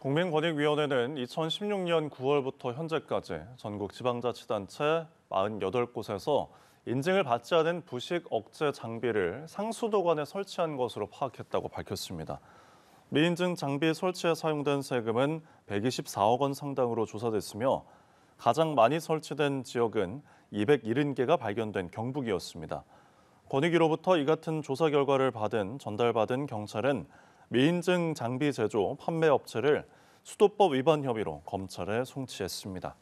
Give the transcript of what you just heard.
국민권익위원회는 2016년 9월부터 현재까지 전국 지방자치단체 48곳에서 인증을 받지 않은 부식 억제 장비를 상수도관에 설치한 것으로 파악했다고 밝혔습니다. 미인증 장비 설치에 사용된 세금은 124억 원 상당으로 조사됐으며 가장 많이 설치된 지역은 270개가 발견된 경북이었습니다. 권익위로부터 이 같은 조사 결과를 받은 전달받은 경찰은 미인증 장비 제조 판매 업체를 수도법 위반 혐의로 검찰에 송치했습니다.